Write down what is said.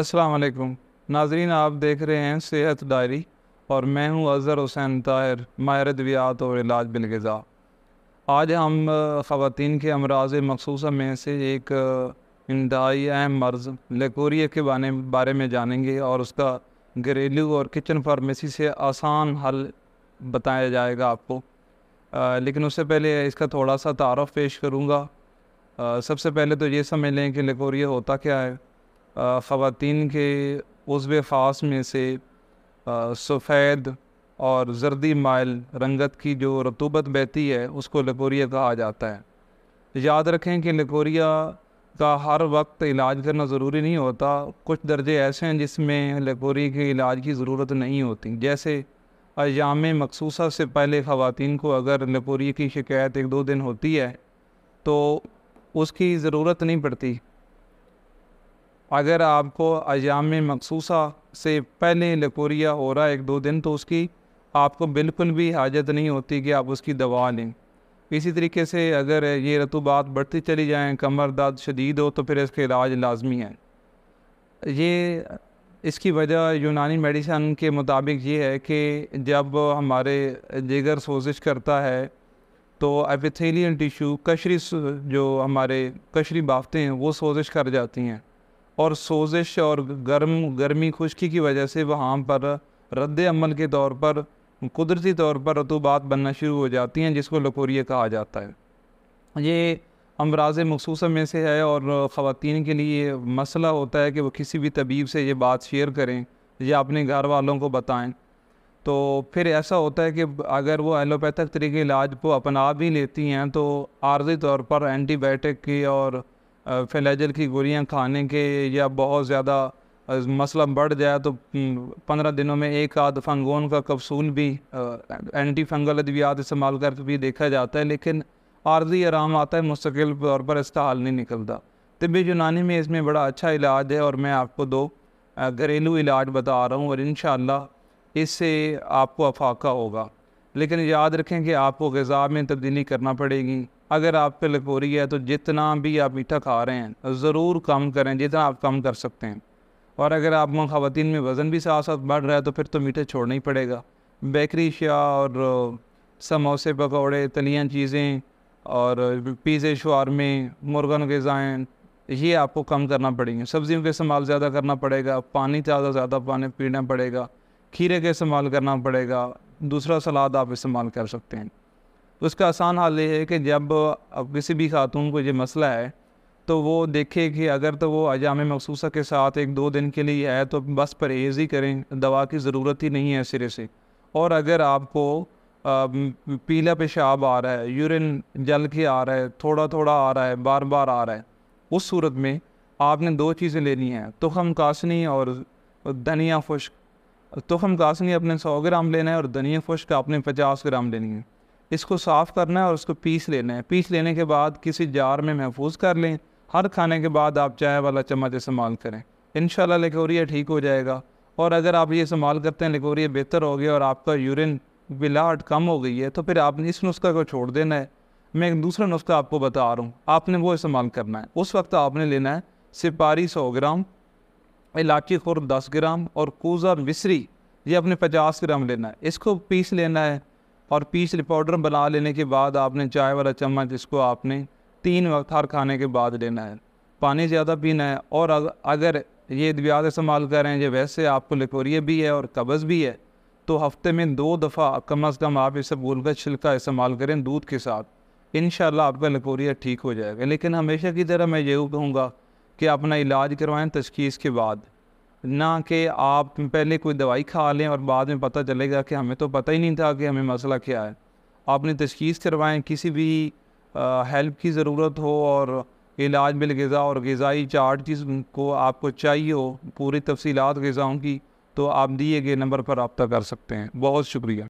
अस्सलाम वालेकुम नाजरीन आप देख रहे हैं सेहत डायरी और मैं हूं अज़हर हुसैन ताहिर माहिर दवियात और इलाज बिलगज़ा आज हम ख़वान के अमराज मखसूस में से एक इंतहाई अहम मर्ज़ लेकोरिया के बारे बारे में जानेंगे और उसका घरेलू और किचन फार्मेसी से आसान हल बताया जाएगा आपको आ, लेकिन उससे पहले इसका थोड़ा सा तारफ़ पेश करूँगा सबसे पहले तो ये समझ लें कि लेकोरिया होता क्या है ख़वान के उज़व ख़ास में से सफ़ेद और जर्दी माइल रंगत की जो रतूबत बहती है उसको लकोरिया कहा जाता है याद रखें कि लकोरिया का हर वक्त इलाज करना ज़रूरी नहीं होता कुछ दर्जे ऐसे हैं जिसमें लकोरिया के इलाज की ज़रूरत नहीं होती जैसे अजाम मखसूसा से पहले ख़वान को अगर लकोरिया की शिकायत एक दो दिन होती है तो उसकी ज़रूरत नहीं पड़ती अगर आपको अजाम मखसूसा से पहले लकोरिया हो रहा है एक दो दिन तो उसकी आपको बिल्कुल भी हाजत नहीं होती कि आप उसकी दवा लें इसी तरीके से अगर ये रतूबात बढ़ती चली जाएँ कमर दर्द शदीद हो तो फिर इसके इलाज लाजमी है ये इसकी वजह यूनानी मेडिसन के मुताबिक ये है कि जब हमारे जिगर सोजिश करता है तो एपिथेलियल टिशू कशरी जो हमारे कशरी बाफ्तें हैं वो सोजिश कर जाती हैं और सोजिश और गर्म गर्मी खुशकी की वजह से वहाँ पर रद्द अमल के तौर पर कुदरती तौर पर रतूबात बनना शुरू हो जाती हैं जिसको लकोरिया कहा जाता है ये अमराज मखसूस में से है और ख़वान के लिए मसला होता है कि वो किसी भी तबीब से ये बात शेयर करें या अपने घर वालों को बताएं तो फिर ऐसा होता है कि अगर वो एलोपैथिक तरीके इलाज को अपना भी लेती हैं तो आर्जी तौर पर एंटीबायोटिक की और फैलेजल की गोलियाँ खाने के या बहुत ज़्यादा मसला बढ़ जाए तो पंद्रह दिनों में एक आध फंगोन का कप्सूल भी एंटी फंगल अद्वियात इस्तेमाल करके भी देखा जाता है लेकिन आर्जी आराम आता है मुस्तकिल तौर पर इसका हाल नहीं निकलता तबी यूनानी में इसमें बड़ा अच्छा इलाज है और मैं आपको दो घरेलू इलाज बता रहा हूँ और इन इससे आपको अफाका होगा लेकिन याद रखें कि आपको गज़ा में तब्दीली करना पड़ेगी अगर आप पे लकोरी है तो जितना भी आप मीठा खा रहे हैं ज़रूर कम करें जितना आप कम कर सकते हैं और अगर आप खातन में वज़न भी साथ साथ बढ़ रहा है तो फिर तो मीठे छोड़ना ही पड़ेगा बेकरी शाह और समोसे पकौड़े तलिया चीज़ें और पिज़्ज़े शवारमे मुर्गन गज़ाएँ ये आपको कम करना पड़ेंगे सब्ज़ियों का इस्तेमाल ज़्यादा करना पड़ेगा पानी ज़्यादा ज़्यादा पानी पीना पड़ेगा खीरे का इस्तेमाल करना पड़ेगा दूसरा सलाद आप इस्तेमाल कर सकते हैं तो उसका आसान हाल ये है कि जब किसी भी खातून को ये मसला है तो वो देखे कि अगर तो वो अजाम मखसूसा के साथ एक दो दिन के लिए है तो बस परहेज़ ही करें दवा की ज़रूरत ही नहीं है सिरे से और अगर आपको पीला पेशाब आ रहा है यूरिन जल के आ रहा है थोड़ा थोड़ा आ रहा है बार बार आ रहा है उस सूरत में आपने दो चीज़ें लेनी हैं तुखम कासनी और धनिया खुश्क तुखम कासनी अपने सौ ग्राम लेना है और धनिया खुश्क आपने पचास ग्राम लेनी है इसको साफ़ करना है और उसको पीस लेना है पीस लेने के बाद किसी जार में महफूज कर लें हर खाने के बाद आप चाय वाला चम्मच इस्तेमाल करें इन लिकोरिया ठीक हो जाएगा और अगर आप ये इस्तेमाल करते हैं लिकोरिया बेहतर हो गया और आपका यूरिन बिलाहट कम हो गई है तो फिर आपने इस नुस्खा को छोड़ देना है मैं एक दूसरा नुस्खा आपको बता रहा हूँ आपने वो इस्तेमाल करना है उस वक्त आपने लेना है सिपारी सौ ग्राम इलाची खुर दस ग्राम और कूज़ा मिसरी ये अपने पचास ग्राम लेना है इसको पीस लेना है और पीसले पाउडर बना लेने के बाद आपने चाय वाला चम्मच इसको आपने तीन वक्त हर खाने के बाद लेना है पानी ज़्यादा पीना है और अगर ये अद्वियात इस्तेमाल कर रहे हैं वैसे आपको लिकोरिया भी है और कब्ज़ भी है तो हफ्ते में दो दफ़ा कम अज़ कम आप इसे भूल कर छिलका इस्तेमाल करें दूध के साथ इन आपका लिकोरिया ठीक हो जाएगा लेकिन हमेशा की तरह मैं ये कहूँगा कि अपना इलाज करवाएं तशखीस के बाद ना कि आप पहले कोई दवाई खा लें और बाद में पता चलेगा कि हमें तो पता ही नहीं था कि हमें मसला क्या है आपने तशखीस करवाएँ किसी भी हेल्प की ज़रूरत हो और इलाज बिल गज़ा और गज़ाई चार्ट जिस को आपको चाहिए हो पूरी तफसीत गज़ाओं की तो आप दिए गए नंबर पर रबता कर सकते हैं बहुत शुक्रिया